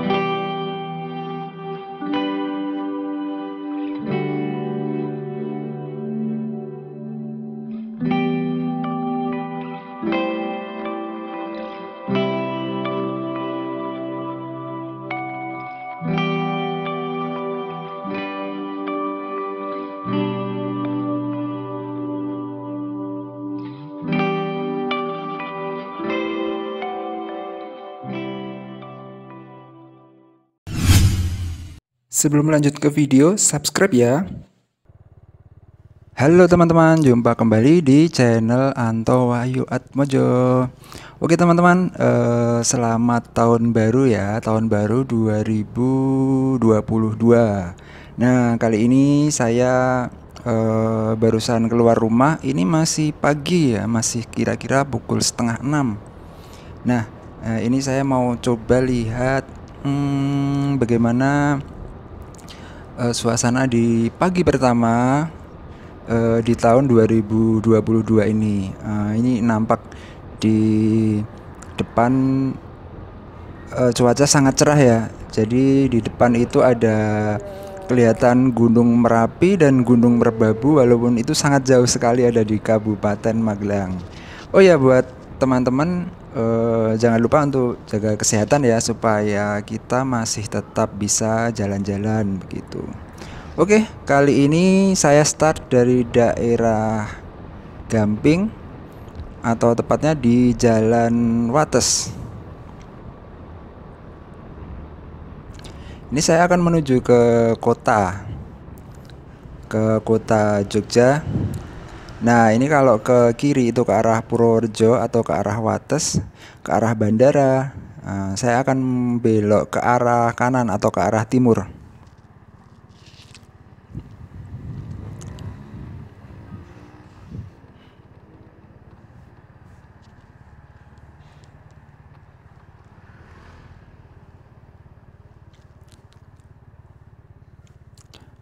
Thank you. Sebelum lanjut ke video, subscribe ya. Halo teman-teman, jumpa kembali di channel Anto Wahyu Atmojo. Oke teman-teman, eh, selamat tahun baru ya, tahun baru 2022. Nah, kali ini saya eh, barusan keluar rumah, ini masih pagi ya, masih kira-kira pukul setengah enam. Nah, eh, ini saya mau coba lihat hmm, bagaimana uh, suasana di pagi pertama uh, di tahun 2022 ini. Uh, ini nampak di depan uh, cuaca sangat cerah ya. Jadi di depan itu ada kelihatan Gunung Merapi dan Gunung Merbabu walaupun itu sangat jauh sekali ada di Kabupaten Magelang. Oh ya buat teman-teman uh, jangan lupa untuk jaga kesehatan ya supaya kita masih tetap bisa jalan-jalan begitu. Oke, kali ini saya start dari daerah Gamping atau tepatnya di Jalan Wates. Ini saya akan menuju ke kota ke kota Jogja Nah, ini kalau ke kiri itu ke arah Purworejo atau ke arah Wates, ke arah bandara, eh, saya akan belok ke arah kanan atau ke arah timur.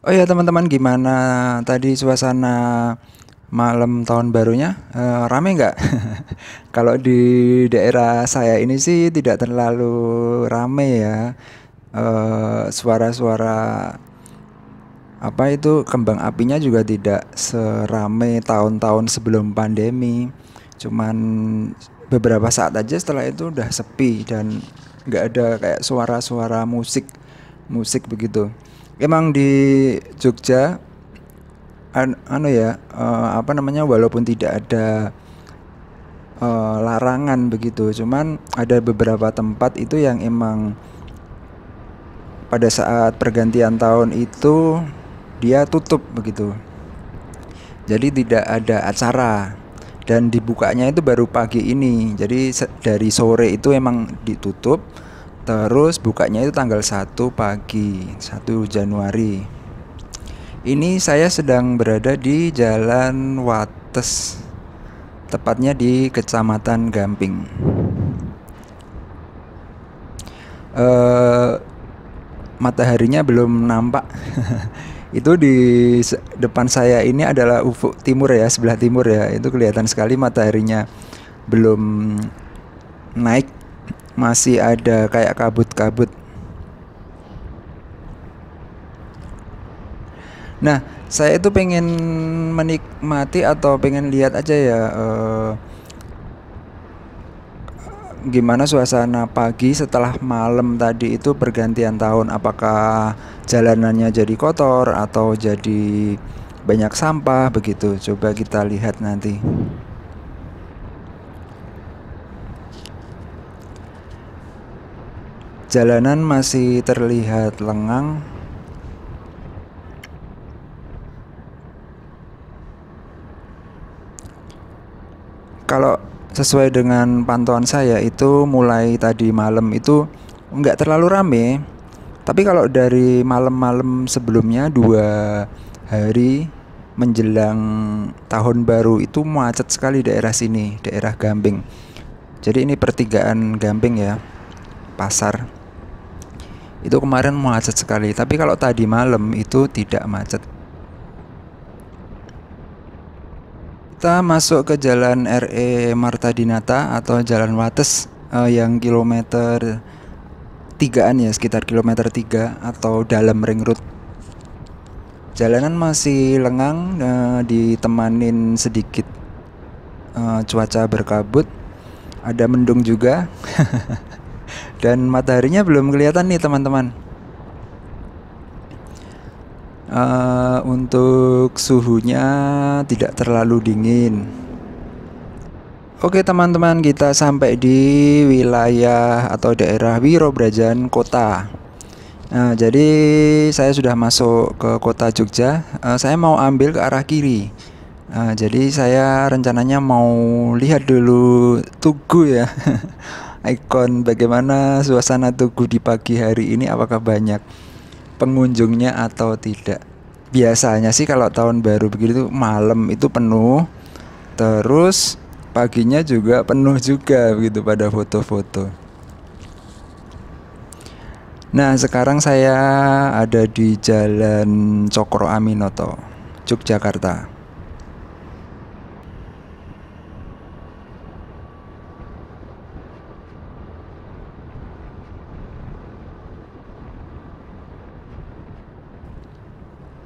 Oh ya teman-teman gimana tadi suasana malam tahun barunya uh, rame nggak? Kalau di daerah saya ini sih tidak terlalu rame ya. Eh, suara-suara uh, suara apa itu kembang apinya juga tidak serame tahun-tahun sebelum pandemi. Cuman beberapa saat aja setelah itu udah sepi dan nggak ada kayak suara-suara musik musik begitu. Emang di Jogja an anu ya uh, apa namanya walaupun tidak ada uh, larangan begitu cuman ada beberapa tempat itu yang emang pada saat pergantian tahun itu dia tutup begitu jadi tidak ada acara dan dibukanya itu baru pagi ini jadi dari sore itu emang ditutup terus bukanya itu tanggal 1 pagi 1 Januari ini saya sedang berada di Jalan Wates, tepatnya di Kecamatan Gamping. Uh, mataharinya belum nampak. itu di depan saya ini adalah ufuk timur ya, sebelah timur ya. Itu kelihatan sekali mataharinya belum naik, masih ada kayak kabut-kabut. Nah, saya itu pengen menikmati atau pengen lihat aja ya eh, gimana suasana pagi setelah malam tadi itu pergantian tahun. Apakah jalanannya jadi kotor atau jadi banyak sampah begitu? Coba kita lihat nanti. Jalanan masih terlihat lengang kalau sesuai dengan pantauan saya itu mulai tadi malam itu nggak terlalu rame tapi kalau dari malam-malam sebelumnya dua hari menjelang tahun baru itu macet sekali daerah sini daerah Gambing jadi ini pertigaan Gambing ya pasar itu kemarin macet sekali tapi kalau tadi malam itu tidak macet kita masuk ke jalan RE Marta Dinata atau jalan Wates uh, yang kilometer tigaan ya sekitar kilometer tiga atau dalam ring road jalanan masih lengang uh, ditemanin sedikit uh, cuaca berkabut ada mendung juga dan mataharinya belum kelihatan nih teman-teman uh, untuk suhunya tidak terlalu dingin. Oke teman-teman kita sampai di wilayah atau daerah Wirobrajan kota. Nah, jadi saya sudah masuk ke kota Jogja. Uh, saya mau ambil ke arah kiri. Uh, jadi saya rencananya mau lihat dulu Tugu ya. Ikon bagaimana suasana Tugu di pagi hari ini apakah banyak? pengunjungnya atau tidak. Biasanya sih kalau tahun baru begitu malam itu penuh, terus paginya juga penuh juga begitu pada foto-foto. Nah sekarang saya ada di Jalan Cokro Aminoto, Yogyakarta.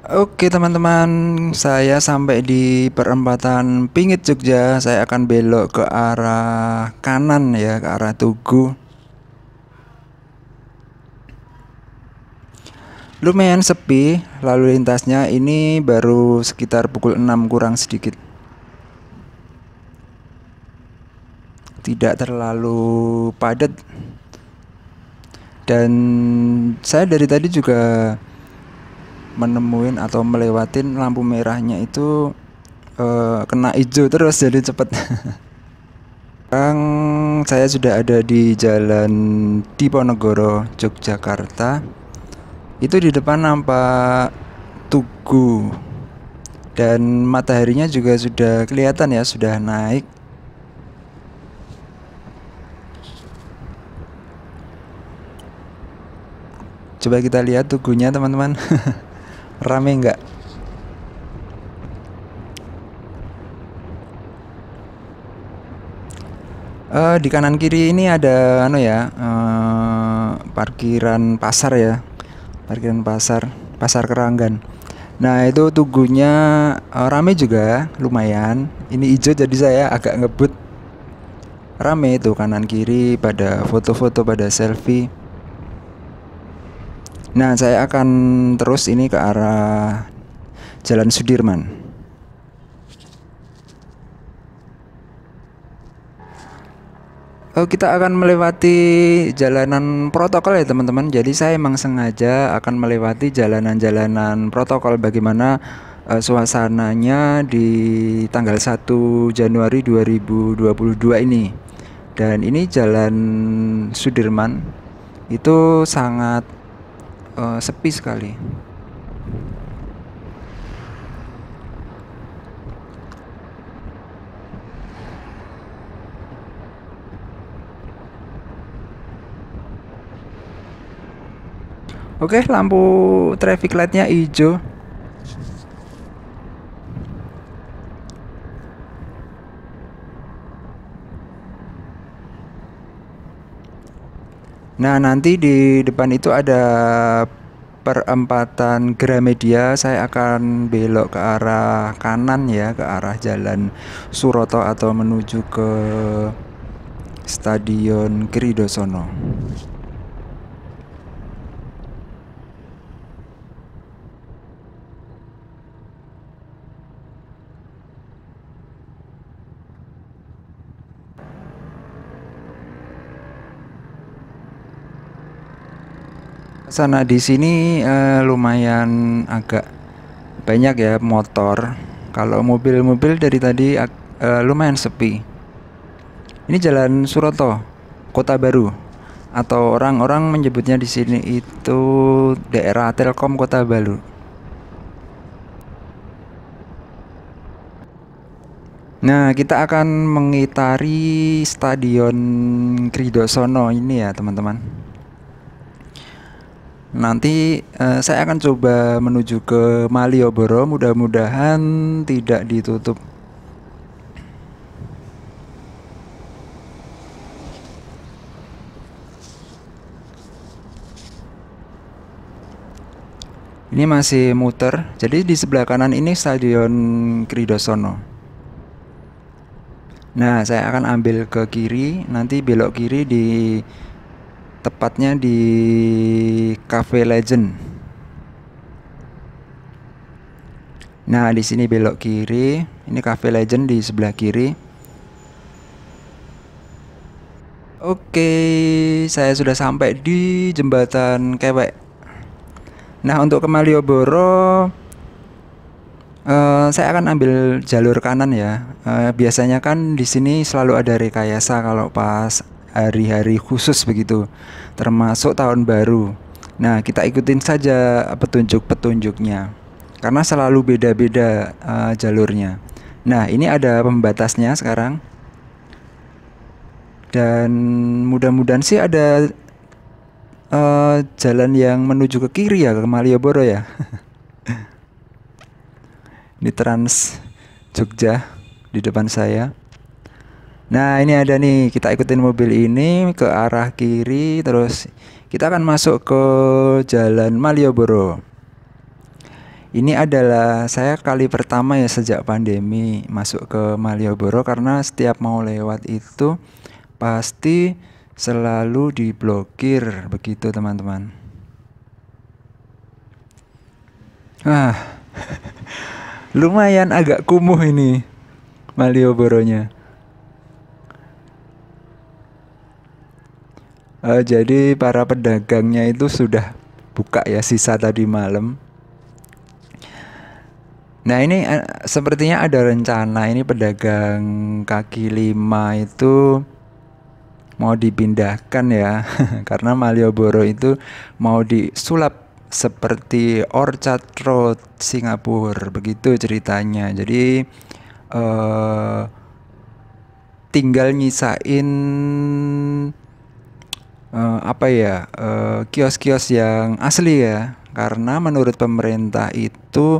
Oke teman-teman, saya sampai di perempatan Pingit Jogja. Saya akan belok ke arah kanan ya, ke arah Tugu. Lumayan sepi lalu lintasnya. Ini baru sekitar pukul 6 kurang sedikit. Tidak terlalu padat. Dan saya dari tadi juga menemuin atau melewatin lampu merahnya itu uh, kena hijau terus jadi cepet sekarang saya sudah ada di jalan Diponegoro Yogyakarta itu di depan nampak tugu dan mataharinya juga sudah kelihatan ya sudah naik coba kita lihat tugunya teman-teman rame nggak uh, di kanan kiri ini ada anu ya uh, parkiran pasar ya parkiran pasar pasar keranggan nah itu tugunya uh, eh, rame juga lumayan ini hijau jadi saya agak ngebut rame itu kanan kiri pada foto-foto pada selfie Nah, saya akan terus ini ke arah Jalan Sudirman. Oh, kita akan melewati jalanan protokol ya teman-teman. Jadi saya emang sengaja akan melewati jalanan-jalanan protokol bagaimana uh, suasananya di tanggal 1 Januari 2022 ini. Dan ini Jalan Sudirman itu sangat uh, sepi sekali. Oke, lampu traffic lightnya hijau. Nah, nanti di depan itu ada perempatan Gramedia saya akan belok ke arah kanan ya ke arah jalan Suroto atau menuju ke Stadion Kridosono. sana di sini uh, lumayan agak banyak ya motor kalau mobil-mobil dari tadi uh, lumayan sepi ini jalan Suroto kota baru atau orang-orang menyebutnya di sini itu daerah Telkom Kota Baru. Nah, kita akan mengitari Stadion Kridosono ini ya, teman-teman. Nanti uh, saya akan coba menuju ke Malioboro, mudah-mudahan tidak ditutup. Ini masih muter. Jadi di sebelah kanan ini Stadion Kridosono. Nah, saya akan ambil ke kiri, nanti belok kiri di tepatnya di Cafe Legend. Nah, di sini belok kiri, ini Cafe Legend di sebelah kiri. Oke, saya sudah sampai di jembatan Kewek. Nah, untuk ke Malioboro Uh, saya akan ambil jalur kanan ya. Uh, biasanya kan di sini selalu ada rekayasa kalau pas hari-hari khusus begitu, termasuk tahun baru. Nah, kita ikutin saja petunjuk-petunjuknya, karena selalu beda-beda uh, jalurnya. Nah, ini ada pembatasnya sekarang, dan mudah-mudahan sih ada uh, jalan yang menuju ke kiri ya, ke Malioboro ya. Ini Trans Jogja di depan saya. Nah ini ada nih kita ikutin mobil ini ke arah kiri terus kita akan masuk ke jalan Malioboro. Ini adalah saya kali pertama ya sejak pandemi masuk ke Malioboro karena setiap mau lewat itu pasti selalu diblokir begitu teman-teman. nah lumayan agak kumuh ini Malioboronya. uh, jadi para pedagangnya itu sudah buka ya sisa tadi malam Nah ini uh, sepertinya ada rencana ini pedagang kaki lima itu mau dipindahkan ya karena Malioboro itu mau disulap seperti Orchard Road Singapura begitu ceritanya. Jadi uh, tinggal nyisain uh, apa ya eh, kios-kios uh, yang asli ya karena menurut pemerintah itu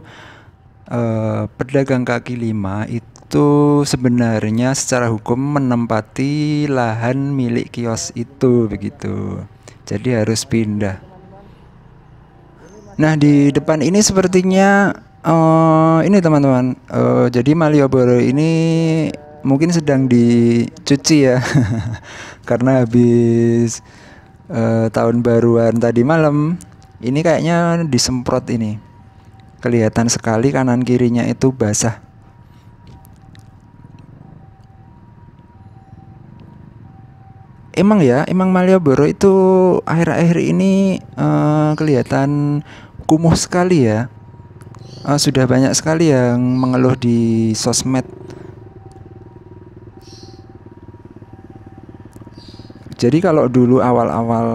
uh, pedagang kaki lima itu sebenarnya secara hukum menempati lahan milik kios itu begitu jadi harus pindah nah di depan ini sepertinya uh, ini teman-teman uh, jadi Malioboro ini mungkin sedang dicuci ya karena habis uh, tahun baruan tadi malam ini kayaknya disemprot ini kelihatan sekali kanan kirinya itu basah emang ya, emang Malioboro itu akhir-akhir ini uh, kelihatan kumuh sekali ya. Uh, sudah banyak sekali yang mengeluh di sosmed Jadi kalau dulu awal-awal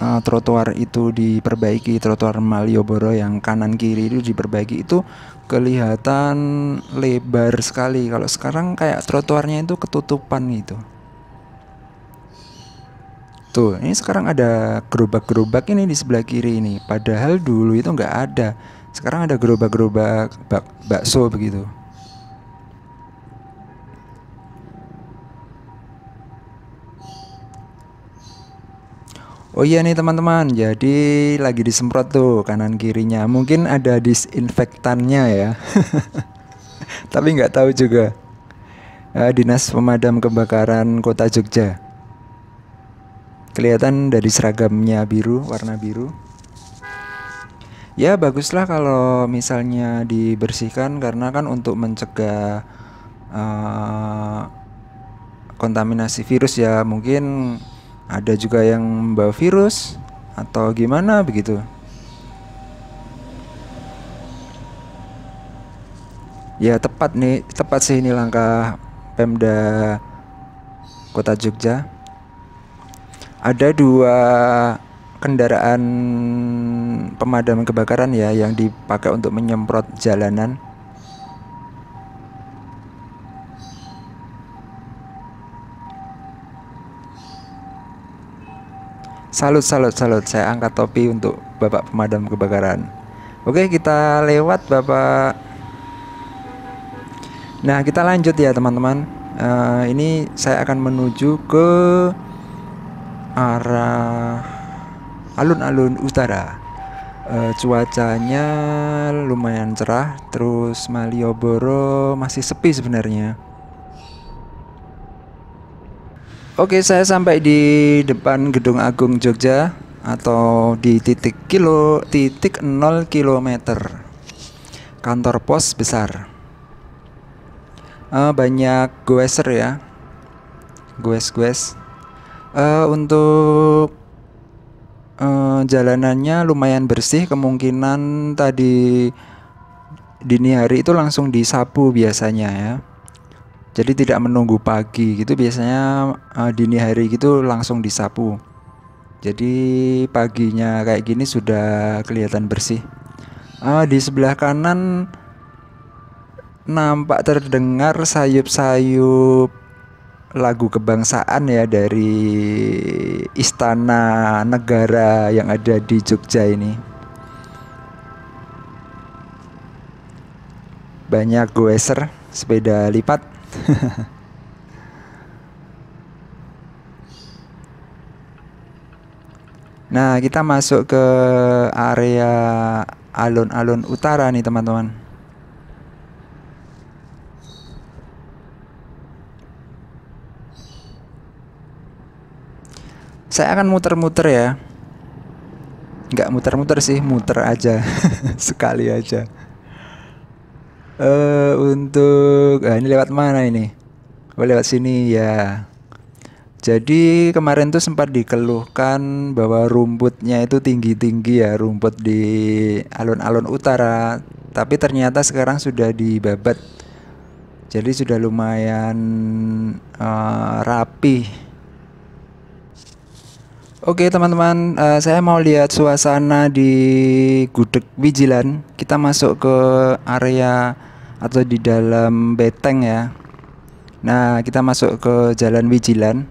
uh, trotoar itu diperbaiki, trotoar Malioboro yang kanan kiri itu diperbaiki itu kelihatan lebar sekali. Kalau sekarang kayak trotoarnya itu ketutupan gitu. Tuh, ini sekarang ada gerobak-gerobak ini di sebelah kiri ini. Padahal dulu itu nggak ada. Sekarang ada gerobak-gerobak bak bakso begitu. Oh iya nih teman-teman, jadi lagi disemprot tuh kanan kirinya. Mungkin ada disinfektannya ya. Tapi nggak tahu juga. Uh, Dinas Pemadam Kebakaran Kota Jogja. Kelihatan dari seragamnya biru, warna biru. Ya baguslah kalau misalnya dibersihkan karena kan untuk mencegah uh, kontaminasi virus ya mungkin ada juga yang membawa virus atau gimana begitu. Ya tepat nih, tepat sih ini langkah Pemda Kota Jogja. Ada dua kendaraan pemadam kebakaran ya yang dipakai untuk menyemprot jalanan Salut, salut, salut. Saya angkat topi untuk Bapak pemadam kebakaran. Oke, kita lewat Bapak. Nah, kita lanjut ya teman-teman. Uh, ini saya akan menuju ke arah alun-alun utara. Uh, cuacanya lumayan cerah, terus Malioboro masih sepi sebenarnya Oke, saya sampai di depan Gedung Agung Jogja atau di titik kilo titik 0 km. Kantor pos besar. Uh, banyak gueser ya. Goes-goes. Uh, untuk uh, jalanannya lumayan bersih, kemungkinan tadi dini hari itu langsung disapu biasanya ya jadi tidak menunggu pagi gitu biasanya uh, dini hari gitu langsung disapu jadi paginya kayak gini sudah kelihatan bersih uh, di sebelah kanan nampak terdengar sayup-sayup lagu kebangsaan ya dari istana negara yang ada di Jogja ini. Banyak goeser sepeda lipat nah, kita masuk ke area alun-alun utara nih, teman-teman. Saya akan muter-muter ya. Nggak muter-muter sih, muter aja. Sekali aja uh, untuk uh, ini lewat mana ini oh, lewat sini ya jadi kemarin tuh sempat dikeluhkan bahwa rumputnya itu tinggi-tinggi ya rumput di alun-alun utara tapi ternyata sekarang sudah dibabat jadi sudah lumayan uh, rapi Oke teman-teman, uh, saya mau lihat suasana di Gudeg Wijilan. Kita masuk ke area atau di dalam beteng ya. Nah, kita masuk ke Jalan Wijilan.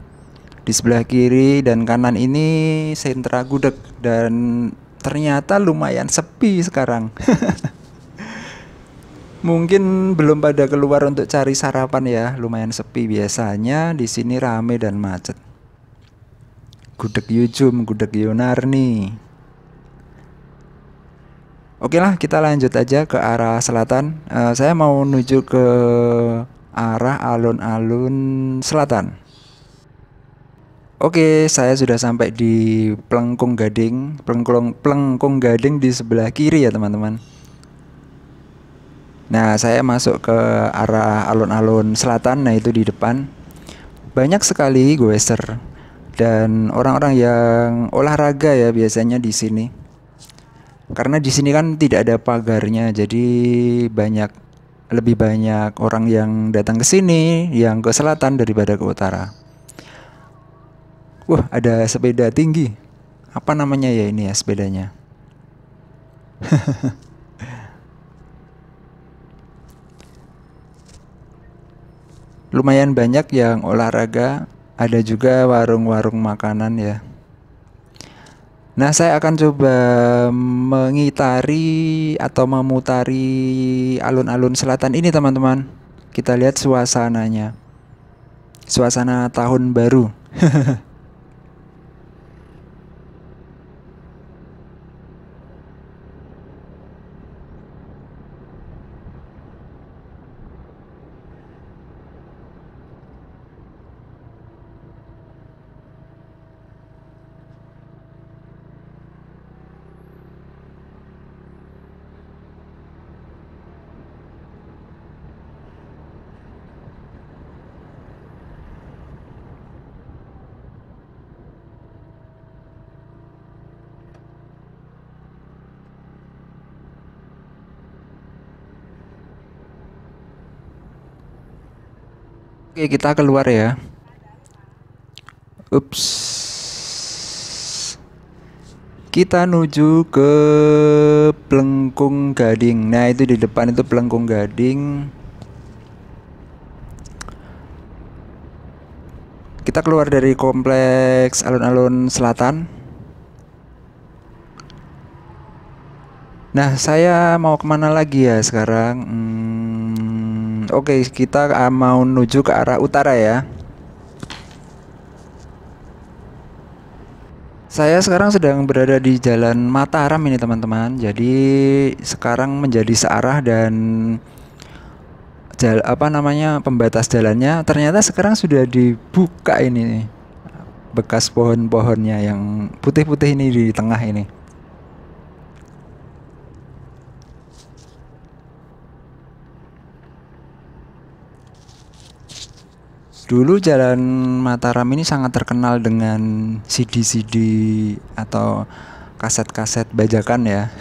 Di sebelah kiri dan kanan ini sentra Gudeg dan ternyata lumayan sepi sekarang. Mungkin belum pada keluar untuk cari sarapan ya, lumayan sepi biasanya di sini rame dan macet. Gudeg Yujum, Gudeg Yunarni. Oke lah, kita lanjut aja ke arah selatan. Uh, saya mau menuju ke arah alun-alun selatan. Oke, saya sudah sampai di Plengkung Gading. Plengkung Plengkung Gading di sebelah kiri ya, teman-teman. Nah, saya masuk ke arah alun-alun selatan, nah itu di depan. Banyak sekali goester dan orang-orang yang olahraga ya biasanya di sini. Karena di sini kan tidak ada pagarnya, jadi banyak lebih banyak orang yang datang ke sini yang ke selatan daripada ke utara. Wah, ada sepeda tinggi. Apa namanya ya ini ya sepedanya? Lumayan banyak yang olahraga ada juga warung-warung makanan ya. Nah, saya akan coba mengitari atau memutari alun-alun selatan ini, teman-teman. Kita lihat suasananya. Suasana tahun baru. Oke, kita keluar ya. Ups. Kita menuju ke Pelengkung Gading. Nah, itu di depan itu Pelengkung Gading. Kita keluar dari kompleks alun-alun selatan. Nah, saya mau kemana lagi ya sekarang? Hmm, Oke, kita ah, mau menuju ke arah utara ya. Saya sekarang sedang berada di Jalan Mataram ini teman-teman. Jadi sekarang menjadi searah dan jal apa namanya pembatas jalannya ternyata sekarang sudah dibuka ini bekas pohon-pohonnya yang putih-putih ini di tengah ini. dulu Jalan Mataram ini sangat terkenal dengan CD-CD atau kaset-kaset bajakan ya.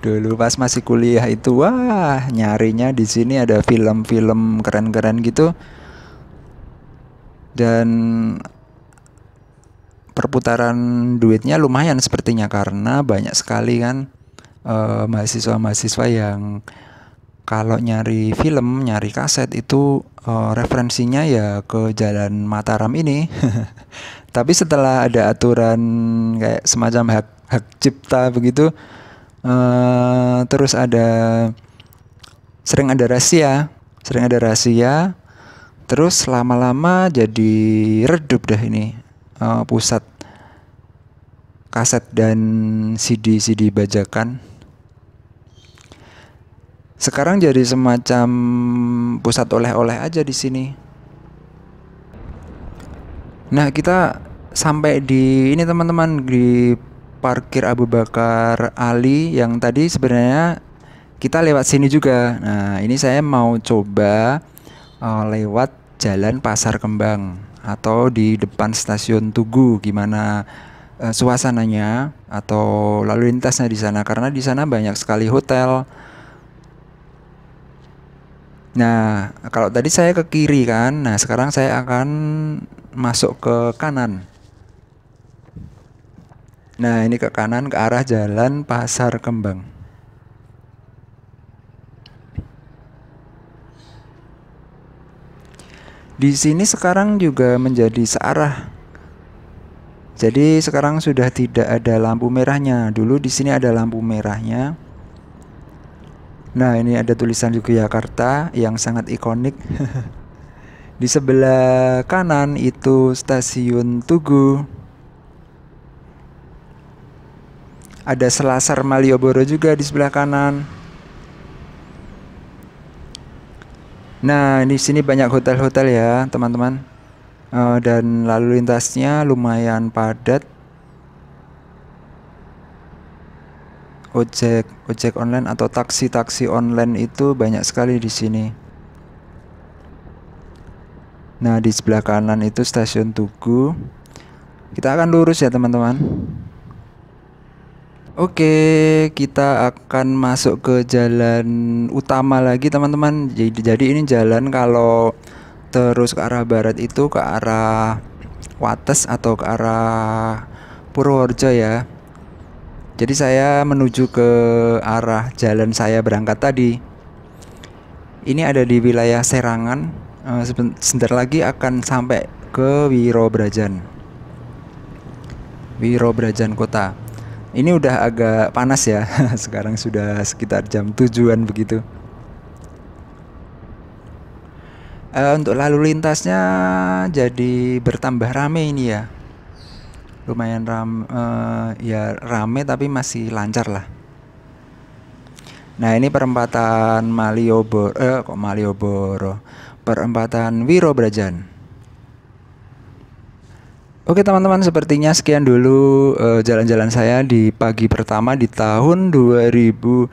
dulu pas masih kuliah itu wah nyarinya di sini ada film-film keren-keren gitu. Dan perputaran duitnya lumayan sepertinya karena banyak sekali kan eh, mahasiswa-mahasiswa uh, yang kalau nyari film, nyari kaset itu uh, referensinya ya ke Jalan Mataram ini. Tapi setelah ada aturan kayak semacam hak hak cipta begitu, uh, terus ada sering ada rahasia, sering ada rahasia, terus lama-lama jadi redup dah ini uh, pusat kaset dan CD CD bajakan sekarang jadi semacam pusat oleh-oleh aja di sini. Nah, kita sampai di ini teman-teman di parkir Abu Bakar Ali yang tadi sebenarnya kita lewat sini juga. Nah, ini saya mau coba uh, lewat Jalan Pasar Kembang atau di depan stasiun Tugu gimana uh, suasananya atau lalu lintasnya di sana karena di sana banyak sekali hotel Nah, kalau tadi saya ke kiri kan. Nah, sekarang saya akan masuk ke kanan. Nah, ini ke kanan ke arah jalan Pasar Kembang. Di sini sekarang juga menjadi searah. Jadi sekarang sudah tidak ada lampu merahnya. Dulu di sini ada lampu merahnya. Nah, ini ada tulisan Yogyakarta yang sangat ikonik. Di sebelah kanan itu stasiun Tugu. Ada Selasar Malioboro juga di sebelah kanan. Nah, di sini banyak hotel-hotel ya, teman-teman. Eh, dan lalu lintasnya lumayan padat ojek ojek online atau taksi taksi online itu banyak sekali di sini. Nah di sebelah kanan itu stasiun Tugu. Kita akan lurus ya teman-teman. Oke, kita akan masuk ke jalan utama lagi teman-teman. Jadi jadi ini jalan kalau terus ke arah barat itu ke arah Wates atau ke arah Purworejo ya. Jadi saya menuju ke arah jalan saya berangkat tadi. Ini ada di wilayah Serangan. Eh, sebentar lagi akan sampai ke Wirobrajan. Wirobrajan kota. Ini udah agak panas ya. Sekarang sudah sekitar jam tujuan begitu. Eh, untuk lalu lintasnya jadi bertambah rame ini ya lumayan ram uh, ya rame tapi masih lancar lah nah ini perempatan Malioboro eh kok Malioboro perempatan Wirobrajan Oke teman-teman, sepertinya sekian dulu eh, jalan-jalan uh, saya di pagi pertama di tahun 2022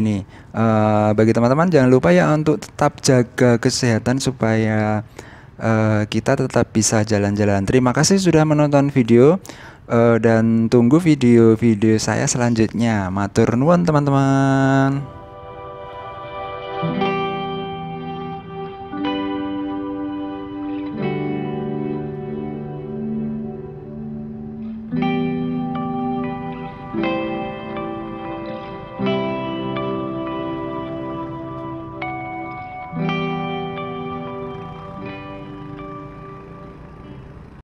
ini. Uh, bagi teman-teman jangan lupa ya untuk tetap jaga kesehatan supaya Eh, kita tetap bisa jalan-jalan. Terima kasih sudah menonton video uh, dan tunggu video-video saya selanjutnya. Matur nuwun teman-teman.